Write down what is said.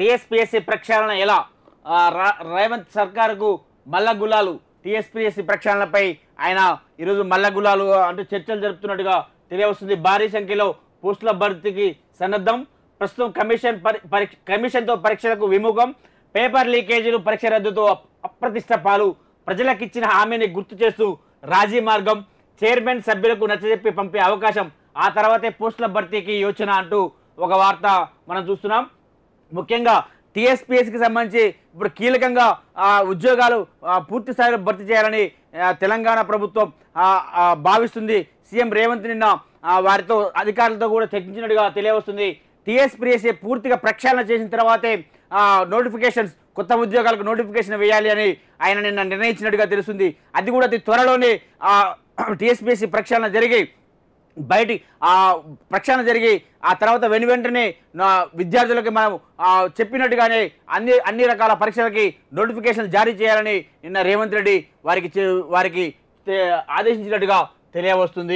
TSPSC ప్రక్షాళన ఎలా Revanth సర్కార్కు మల్లగులాలు TSPSC ప్రక్షాళనపై ఆయన ఈరోజు మల్లగులాలు అంటూ చర్చలు జరుపుతున్నట్టుగా తెలియవస్తుంది భారీ సంఖ్యలో పోస్టుల భర్తీకి సన్నద్ధం ప్రస్తుతం కమిషన్ పరీక్ష కమిషన్తో పరీక్షలకు విముఖం పేపర్ లీకేజీలు పరీక్ష రద్దుతో అప్రతిష్ట పాలు ఇచ్చిన హామీని గుర్తు చేస్తూ రాజీ మార్గం చైర్మన్ సభ్యులకు నచ్చజెప్పి పంపే అవకాశం ఆ తర్వాతే పోస్టుల భర్తీకి యోచన అంటూ ఒక వార్త మనం చూస్తున్నాం ముఖ్యంగా టీఎస్పీఎస్కి సంబంధించి ఇప్పుడు కీలకంగా ఉద్యోగాలు పూర్తి స్థాయిలో భర్తీ చేయాలని తెలంగాణ ప్రభుత్వం భావిస్తుంది సీఎం రేవంత్ నిన్న వారితో అధికారులతో కూడా చర్చించినట్టుగా తెలియవస్తుంది టీఎస్పీఎస్ఏ పూర్తిగా ప్రక్షాళన చేసిన తర్వాతే నోటిఫికేషన్స్ కొత్త ఉద్యోగాలకు నోటిఫికేషన్ వేయాలి అని ఆయన నిన్న నిర్ణయించినట్టుగా తెలుస్తుంది అది కూడా అతి త్వరలోనే టీఎస్పీఎస్సీ ప్రక్షాళన జరిగి బయటి ఆ ప్రక్షాళన జరిగి ఆ తర్వాత వెను వెంటనే విద్యార్థులకి మనం చెప్పినట్టుగానే అన్ని అన్ని రకాల పరీక్షలకి నోటిఫికేషన్ జారీ చేయాలని నిన్న రేవంత్ రెడ్డి వారికి వారికి ఆదేశించినట్టుగా తెలియవస్తుంది